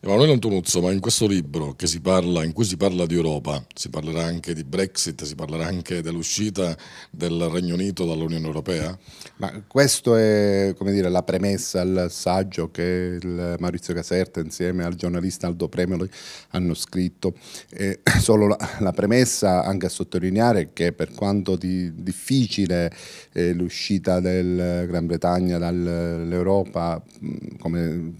Emanuele Antonuzzo, ma in questo libro parla, in cui si parla di Europa, si parlerà anche di Brexit, si parlerà anche dell'uscita del Regno Unito dall'Unione Europea? Ma questa è come dire, la premessa al saggio che Maurizio Caserta insieme al giornalista Aldo Premolo hanno scritto. È solo la, la, premessa anche a sottolineare che per quanto di, difficile eh, l'uscita del Gran Bretagna dall'Europa, come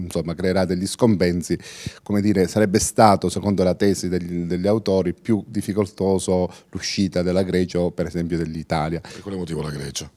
insomma, creerà degli scompensi, come dire, sarebbe stato, secondo la tesi degli, degli autori, più difficoltoso l'uscita della Grecia o per esempio dell'Italia. Per quale motivo la Grecia?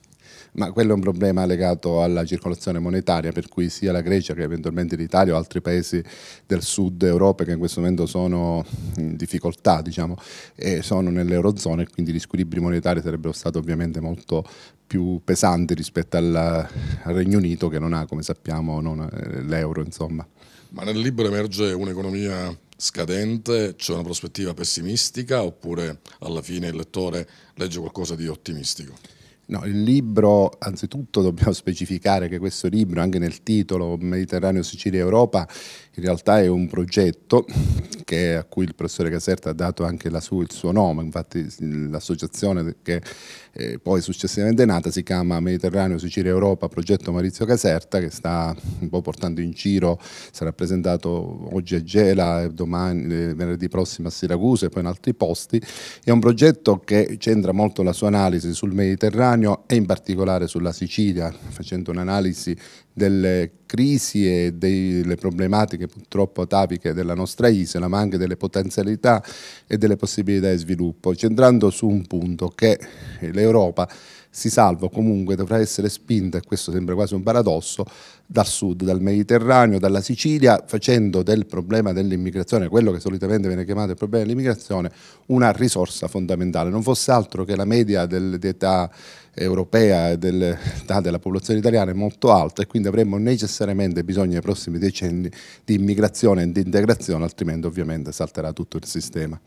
ma quello è un problema legato alla circolazione monetaria, per cui sia la Grecia che eventualmente l'Italia o altri paesi del sud Europa che in questo momento sono in difficoltà, diciamo, e sono nell'Eurozona e quindi gli squilibri monetari sarebbero stati ovviamente molto più pesanti rispetto al, Regno Unito che non ha, come sappiamo, non, eh, l'euro, insomma. Ma nel libro emerge un'economia scadente, c'è una prospettiva pessimistica oppure alla fine il lettore legge qualcosa di ottimistico? No, il libro, anzitutto dobbiamo specificare che questo libro, anche nel titolo Mediterraneo, Sicilia, e Europa, in realtà è un progetto che, a cui il professore Caserta ha dato anche su, il suo nome, infatti l'associazione che eh, poi successivamente è nata si chiama Mediterraneo Sicilia Europa Progetto Maurizio Caserta che sta un po' portando in giro, sarà presentato oggi a Gela, domani, eh, venerdì prossimo a Siracusa e poi in altri posti, è un progetto che centra molto la sua analisi sul Mediterraneo e in particolare sulla Sicilia, facendo un'analisi delle crisi e delle problematiche purtroppo ataviche della nostra isola, ma anche delle potenzialità e delle possibilità di sviluppo, centrando su un punto che l'Europa si salva comunque dovrà essere spinta, e questo sembra quasi un paradosso, dal sud, dal Mediterraneo, dalla Sicilia, facendo del problema dell'immigrazione, quello che solitamente viene chiamato il problema dell'immigrazione, una risorsa fondamentale. Non fosse altro che la media dell'età europea e dell'età della popolazione italiana è molto alta e quindi avremmo necessità necessariamente bisogno nei prossimi decenni di immigrazione e di integrazione, altrimenti ovviamente salterà tutto il sistema.